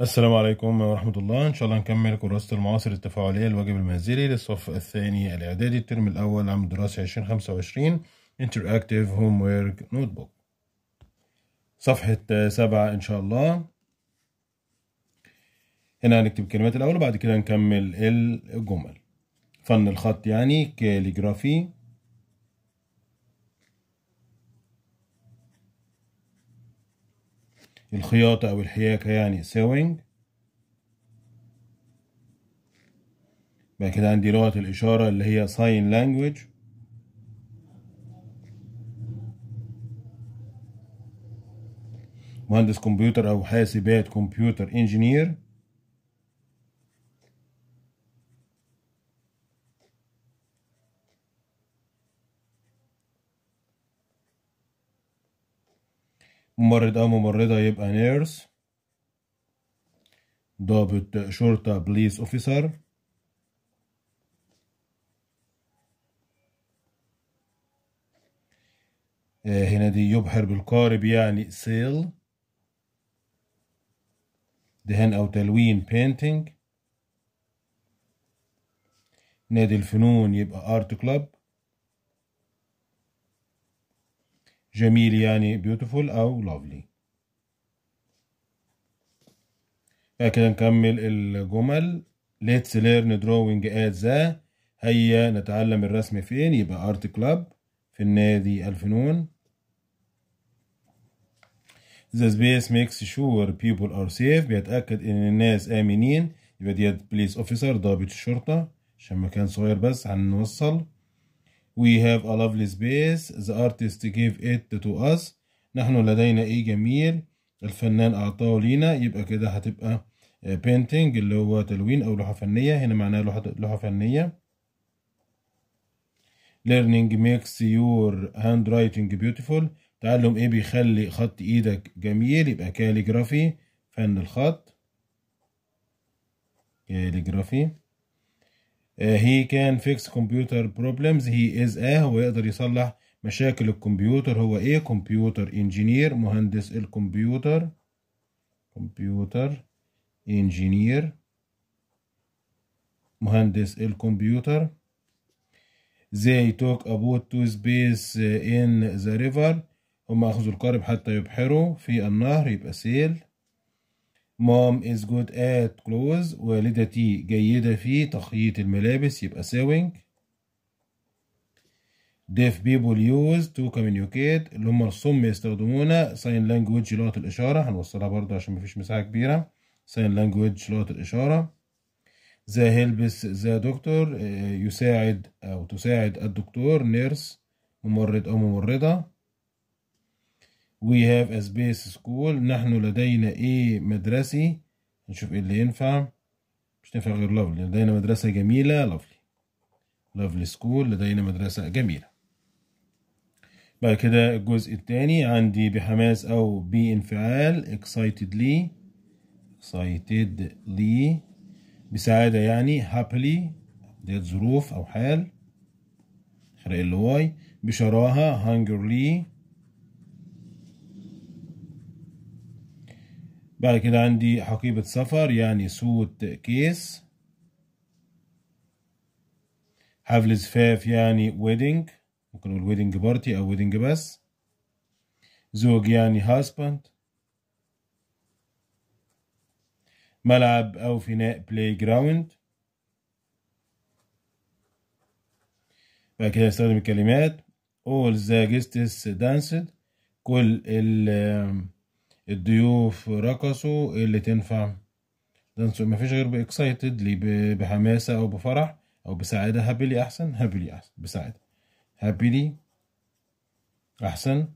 السلام عليكم ورحمة الله إن شاء الله هنكمل كراسة المعاصر التفاعلية الواجب المنزلي للصف الثاني الإعدادي الترم الأول عام الدراسي عشرين خمسة وعشرين Interactive Homework Notebook صفحة سبعة إن شاء الله هنا هنكتب الكلمات الأول وبعد كده نكمل الجمل فن الخط يعني كاليجرافي الخياطة أو الحياكة يعني sewing بعد كده عندي لغة الإشارة اللي هي sign language مهندس كمبيوتر أو حاسبات كمبيوتر engineer ممرض أو ممرضة يبقى نيرس ضابط شرطة بوليس أوفيسر آه، هنا دي يبحر بالقارب يعني سيل دهن أو تلوين painting نادي الفنون يبقى art club جميل يعني beautiful أو lovely هكذا نكمل الجمل let's learn drawing at the هيا نتعلم الرسم فين يبقى art club في النادي الفنون the space makes sure people are safe بيتأكد ان الناس آمنين يبقى ديت police officer ضابط الشرطة عشان مكان صغير بس هنوصل We have a lovely space. The artist gave it to us. نحن لدينا ايه جميل الفنان اعطاه لينا يبقى كده هتبقى آه، painting اللي هو تلوين او لوحة فنية هنا معناها لوحة فنية learning makes your handwriting beautiful تعلم ايه بيخلي خط ايدك جميل يبقى calligraphy فن الخط calligraphy. هي كان فيكس كمبيوتر بروبلمز هي از اه هو يقدر يصلح مشاكل الكمبيوتر هو ايه كمبيوتر انجينير مهندس الكمبيوتر كمبيوتر انجينير مهندس الكمبيوتر they talk about تو سبيس uh, in the river هم أخذوا القارب حتى يبحروا في النهر يبقى سيل مام is good at clothes والدتي جيدة في تخييط الملابس يبقى sewing deaf people use to communicate اللي هم الصم يستخدمونه sign language لغة الإشارة هنوصلها برضه عشان مفيش مساحة كبيرة sign language لغة الإشارة the helps the doctor آه، يساعد أو تساعد الدكتور nurse ممرض أو ممرضة we have a space school نحن لدينا ايه مدرسي نشوف ايه اللي ينفع مش تنفع غير lovely لدينا مدرسة جميلة lovely lovely school لدينا مدرسة جميلة بعد كده الجزء التاني عندي بحماس أو بانفعال excitedly excitedly بسعادة يعني happily ديت ظروف أو حال خرق الواي بشراهة hungerly بعد كده عندي حقيبة سفر يعني سوت كيس حفل زفاف يعني ويدنج ممكن نقول ويدنج بارتي أو ويدنج بس زوج يعني هاسبند ملعب أو فناء بلاي جراوند بعد كده استخدم الكلمات all the guests danced كل ال الضيوف رقصوا ايه اللي تنفع دانسو فيش غير باكسايتد لي بحماسة او بفرح او بسعادة هابيلي احسن هابيلي احسن بسعادة هابيلي احسن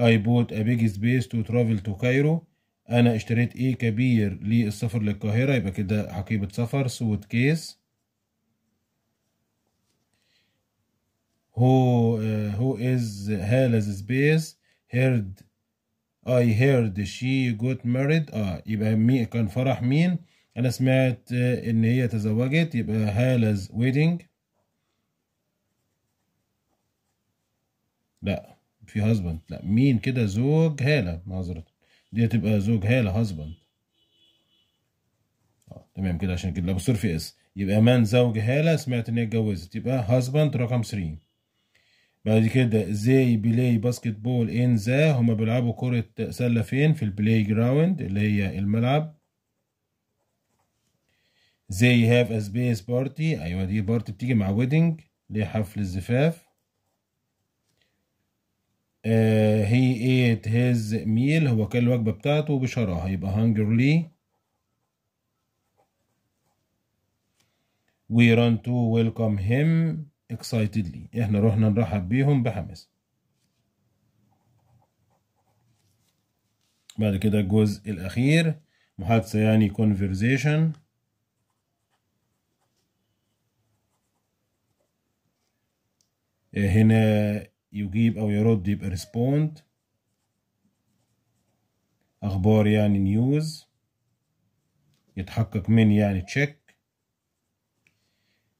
اي بوت ا بيج سبيس تو ترافل تو كايرو أنا اشتريت إيه كبير للسفر للقاهرة يبقى كده حقيبة سفر سوت كيس هو هو از هالز سبيس هيرد I heard she got married اه يبقى مين كان فرح مين انا سمعت آه، ان هي تزوجت يبقى هالز ويدنج لا في هازبند لا مين كده زوج هالة معذرة دي هتبقى زوج هالة هازبند اه تمام كده عشان كده لا بصير في اس يبقى من زوج هالة سمعت ان هي اتجوزت يبقى هازبند رقم 3 بعد كده زي بلاي باسكت بول ان ذا هما بيلعبوا كرة سلة فين في البلاي جراوند اللي هي الملعب زي هاف ا سبيس بارتي ايوه دي بارتي بتيجي مع ويدنج لحفل حفل الزفاف هي ايت هيز ميل هو كل الوجبة بتاعته بشراها يبقى هانجر لي وي ران تو ويلكم هيم اكسايتدلي احنا رحنا نرحب بيهم بحماس بعد كده الجزء الأخير محادثة يعني conversation آه، هنا يجيب أو يرد يبقى respond أخبار يعني نيوز يتحقق من يعني تشيك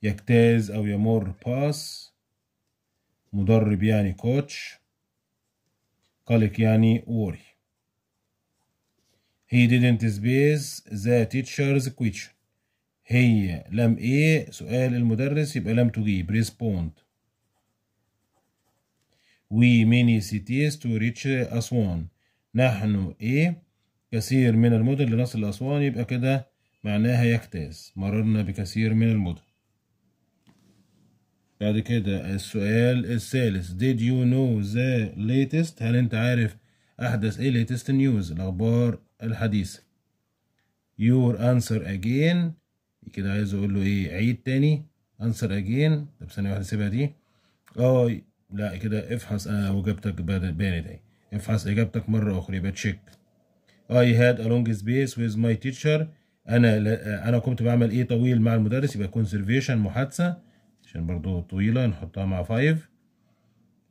يجتاز أو يمر باس مدرب يعني كوتش قلق يعني worry he didn't space the teacher's question هي لم ايه سؤال المدرس يبقى لم تجيب respond we many cities to reach أسوان نحن ايه كثير من المدن لنصل لأسوان يبقى كده معناها يجتاز مررنا بكثير من المدن بعد كده السؤال الثالث did you know the latest هل انت عارف احدث ايه latest news الاخبار الحديثة your answer again كده عايز اقول له ايه عيد تاني answer again طب ثانية واحدة سيبها دي اه لا كده افحص اه اجابتك بانت اهي افحص اجابتك مرة اخرى يبقى تشيك I had a long space with my teacher انا انا كنت بعمل ايه طويل مع المدرس يبقى conservation محادثة عشان برضو طويلة نحطها مع 5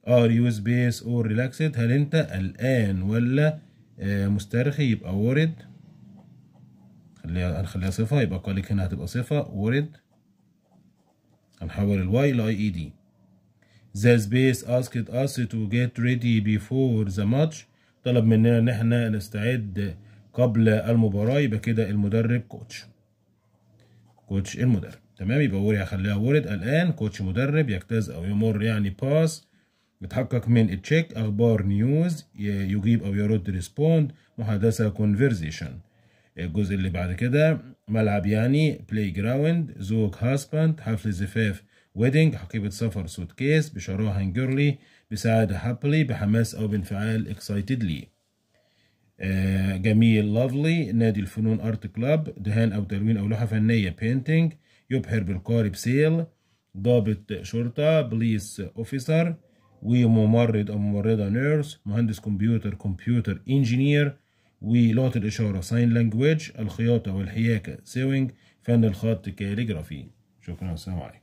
ار يو سبيس اور ريلاكسد هل انت الان ولا آه، مسترخي يبقى وارد خليها هنخليها صفة يبقى قالك هنا هتبقى صفة وارد هنحول الواي لاي اي دي ذا سبيس اسكت اس تو جيت ريدي بيفور ذا ماتش طلب مننا ان احنا نستعد قبل المباراة يبقى كده المدرب كوتش كوتش المدرب تمام يبقى وورد هخليها وورد الان كوتش مدرب يجتاز او يمر يعني باس بتحقق من التشيك اخبار نيوز يجيب او يرد ريسبوند محادثه كونفرزيشن الجزء اللي بعد كده ملعب يعني بلاي جراوند زوج هاسباند حفل زفاف ويدنج حقيبة سفر سوت كيس بشراهة هنجرلي بسعادة هابلي بحماس أو بانفعال اكسايتدلي آه، جميل لافلي نادي الفنون ارت كلاب دهان أو تلوين أو لوحة فنية بينتينج يبحر بالقارب سيل ضابط شرطة بليس اوفيسر وممرض أو ممرضة نيرس مهندس كمبيوتر كمبيوتر انجينير ولغة الإشارة ساين لانجويج الخياطة والحياكة سيوينج فن الخط كاليجرافي شكرا والسلام عليكم